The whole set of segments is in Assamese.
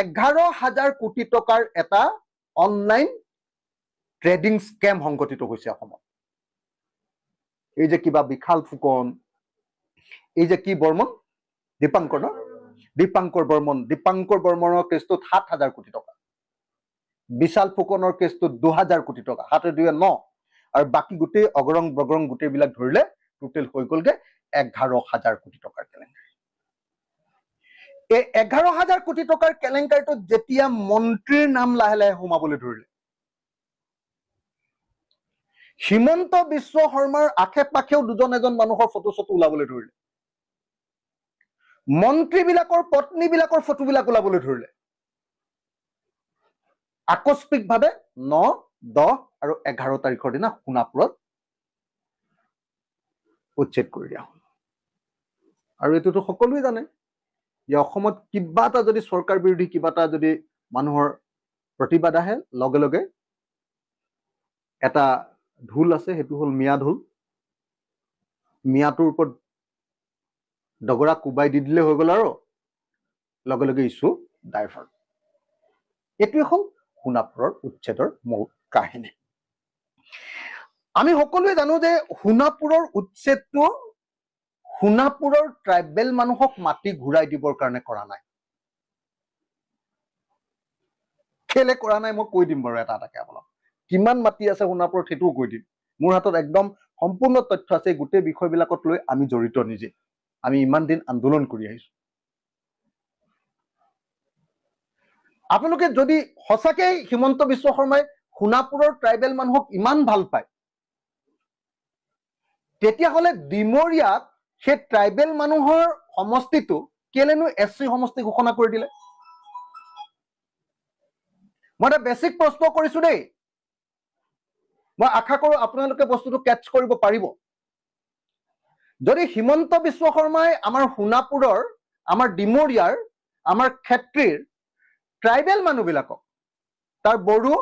এঘাৰ হাজাৰ কোটি টকাৰ এটা অনলাইন ট্ৰেডিং স্কেম সংঘটিত হৈছে অসমত এই যে কিবা বিশাল ফুকন এই যে কি বৰ্মন দীপাংকৰ ন দীপাংকৰ বৰ্মন দীপাংকৰ বৰ্মনৰ কেছটোত সাত হাজাৰ কোটি টকা বিশাল ফুকনৰ কেছটোত দুহাজাৰ কোটি টকা সাতে দুয়ে ন আৰু বাকী গোটেই অগৰং বগৰং গোটেইবিলাক ধৰিলে টোটেল হৈ গ'লগৈ এঘাৰ হাজাৰ কোটি টকাৰ কেলেংকাৰী এই এঘাৰ হাজাৰ কোটি টকাৰ কেলেংকাৰটোত যেতিয়া মন্ত্ৰীৰ নাম লাহে লাহে সোমাবলৈ ধৰিলে হিমন্ত বিশ্ব শৰ্মাৰ আশে পাশেও দুজন এজন মানুহৰ ফটো চটো ওলাবলৈ ধৰিলে মন্ত্ৰীবিলাকৰ পত্নীবিলাকৰ ফটোবিলাক ওলাবলৈ ধৰিলে আকস্মিকভাৱে ন দহ আৰু এঘাৰ তাৰিখৰ দিনা সোণাপুৰত উচ্ছেদ কৰি দিয়া হ'ল আৰু এইটোতো সকলোৱে জানে যে অসমত কিবা এটা যদি চৰকাৰ বিৰোধী কিবা এটা যদি মানুহৰ প্ৰতিবাদ আহে লগে লগে এটা ঢোল আছে সেইটো হ'ল মিয়া ঢোল মিয়াটোৰ ওপৰত ডগৰা কোবাই দি দিলে হৈ গ'ল আৰু লগে লগে ইছু ডাইভাৰ এইটোৱে হ'ল সোণাপুৰৰ উচ্ছেদৰ মূল কাহিনী আমি সকলোৱে জানো যে সোণাপুৰৰ উচ্ছেদটো সোণাপুৰৰ ট্ৰাইবেল মানুহক মাটি ঘূৰাই দিবৰ কাৰণে কৰা নাই কেলে কৰা নাই মই কৈ দিম বাৰু এটা এটাকে আপোনাক কিমান মাটি আছে সোণাপুৰত সেইটোও কৈ দিম মোৰ হাতত একদম সম্পূৰ্ণ তথ্য আছে গোটেই বিষয়বিলাকত লৈ আমি জড়িত নিজে আমি ইমান দিন আন্দোলন কৰি আহিছো আপোনালোকে যদি সঁচাকেই হিমন্ত বিশ্ব শৰ্মাই সোণাপুৰৰ ট্ৰাইবেল মানুহক ইমান ভাল পায় তেতিয়াহ'লে ডিমৰীয়াত সেই ট্ৰাইবেল মানুহৰ সমষ্টিটো কেলেনো এছ চি সমষ্টি ঘোষণা কৰি দিলে মই এটা বেছিক প্ৰশ্ন কৰিছো দেই মই আশা কৰো আপোনালোকে বস্তুটো কেটছ কৰিব পাৰিব যদি হিমন্ত বিশ্ব শৰ্মাই আমাৰ সোণাপুৰৰ আমাৰ ডিমৰীয়াৰ আমাৰ খেত্ৰীৰ ট্ৰাইবেল মানুহবিলাকক তাৰ বড়ো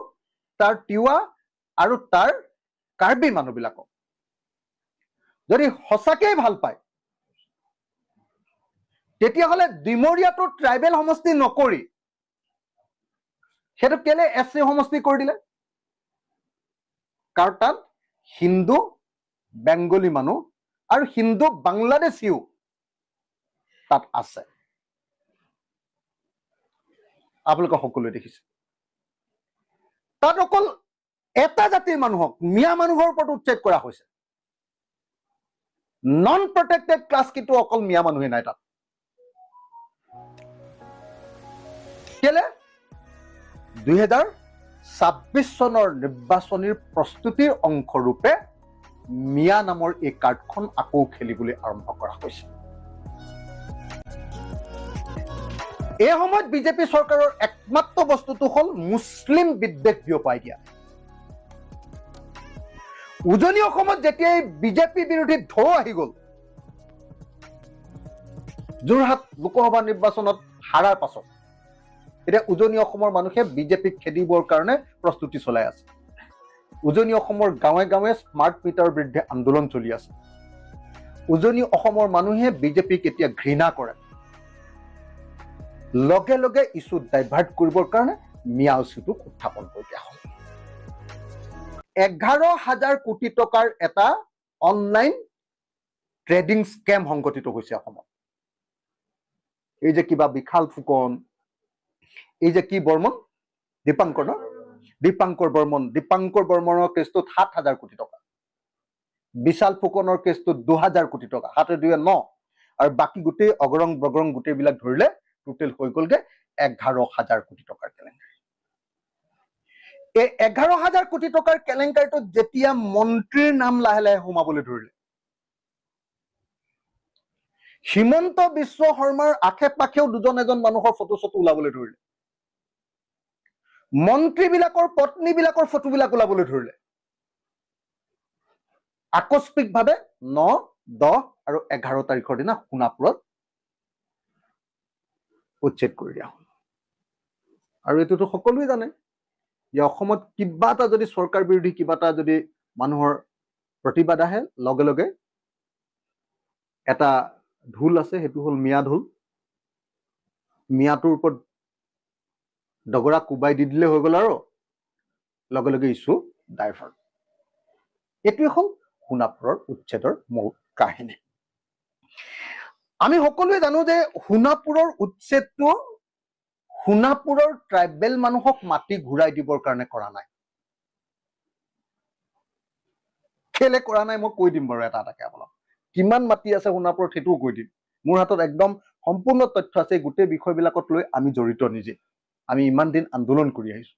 তাৰ তিৱা আৰু তাৰ কাৰ্বি মানুহবিলাকক যদি সঁচাকেই ভাল পায় তেতিয়াহ'লে ডিমৰীয়াটো ট্ৰাইবেল সমষ্টি নকৰি সেইটো কেলে এছ চি সমষ্টি কৰি দিলে কাৰণ তাত হিন্দু বেংগলী মানুহ আৰু হিন্দু বাংলাদেশীও তাত আছে আপোনালোকে সকলোৱে দেখিছে তাত অকল এটা জাতিৰ মানুহক মিয়া মানুহৰ ওপৰত উচ্ছেদ কৰা হৈছে নন প্ৰটেক্টেড ক্লাছ কিন্তু অকল মিয়া মানুহে নাই তাত কেলে দুহেজাৰ ছাব্বিছ চনৰ নিৰ্বাচনীৰ প্ৰস্তুতিৰ অংশৰূপে মিয়া নামৰ এই কাৰ্ডখন আকৌ খেলিবলৈ আৰম্ভ কৰা হৈছে এই সময়ত বিজেপি চৰকাৰৰ একমাত্ৰ বস্তুটো হ'ল মুছলিম বিদ্বেষ বিয়পাই দিয়া উজনি অসমত যেতিয়া এই বিজেপি বিৰোধী ঢৌ আহি গ'ল যোৰহাট লোকসভা নিৰ্বাচনত হাৰাৰ পাছত এতিয়া উজনি অসমৰ মানুহে বিজেপিক খেদিবৰ কাৰণে প্ৰস্তুতি চলাই আছে উজনি অসমৰ গাঁৱে গাঁৱে স্মাৰ্ট মিটাৰৰ বিৰুদ্ধে আন্দোলন চলি আছে উজনি অসমৰ মানুহে বিজেপিক এতিয়া ঘৃণা কৰে লগে লগে ইছ্যু ডাইভাৰ্ট কৰিবৰ কাৰণে মিয়া উচিটোক উত্থাপন কৰি দিয়া হয় এঘাৰ হাজাৰ কোটি টকাৰ এটা অনলাইন ট্ৰেডিং স্কেম সংঘটিত হৈছে অসমত এই যে কিবা বিশাল ফুকন এই যে কি বৰ্মন দীপাংকৰ ন দীপাংকৰ বৰ্মন দীপাংকৰ বৰ্মনৰ কেছটোত সাত হাজাৰ কোটি টকা বিশাল ফুকনৰ কেছটোত দুহাজাৰ কোটি টকা সাতে দুয়ে ন আৰু বাকী গোটেই অগৰং বগৰং গোটেইবিলাক ধৰিলে টোটেল হৈ গ'লগৈ এঘাৰ হাজাৰ কোটি টকাৰ কেলেংকাৰী এই এঘাৰ হাজাৰ কোটি টকাৰ কেলেংকাৰীটোত যেতিয়া মন্ত্ৰীৰ নাম লাহে লাহে সোমাবলৈ ধৰিলে হিমন্ত বিশ্ব শৰ্মাৰ আশে পাশেও দুজন এজন মানুহৰ ফটো চটো ওলাবলৈ ধৰিলে মন্ত্ৰীবিলাকৰ পত্নীবিলাকৰ ফটোবিলাক ওলাবলৈ ধৰিলে আকস্মিকভাৱে ন দহ আৰু এঘাৰ তাৰিখৰ দিনা সোণাপুৰত উচ্ছেদ কৰি দিয়া হ'ল আৰু এইটোতো সকলোৱে জানে যে অসমত কিবা এটা যদি চৰকাৰ বিৰোধী কিবা এটা যদি মানুহৰ প্ৰতিবাদ আহে লগে লগে এটা ঢোল আছে সেইটো হ'ল মিয়া ঢোল মিয়াটোৰ ওপৰত ডগৰা কোবাই দি দিলে হৈ গ'ল আৰু লগে লগে ইছু ডাইভাৰ এইটোৱে হ'ল সোণাপুৰৰ উচ্ছেদৰ মূল কাহিনী আমি সকলোৱে জানো যে সোণাপুৰৰ উচ্ছেদটো সোণাপুৰৰ ট্ৰাইবেল মানুহক মাটি ঘূৰাই দিবৰ কাৰণে কৰা নাই খেলে কৰা নাই মই কৈ দিম বাৰু এটা এটাকে আপোনাক কিমান মাটি আছে সোণাপুৰত সেইটোও কৈ দিম মোৰ হাতত একদম সম্পূৰ্ণ তথ্য আছে গোটেই বিষয়বিলাকত লৈ আমি জড়িত নিজে আমি ইমান দিন আন্দোলন কৰি আহিছো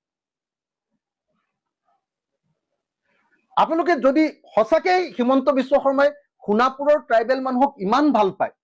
আপোনালোকে যদি সঁচাকেই হিমন্ত বিশ্ব শৰ্মাই সোণাপুৰৰ ট্ৰাইবেল মানুহক ইমান ভাল পায়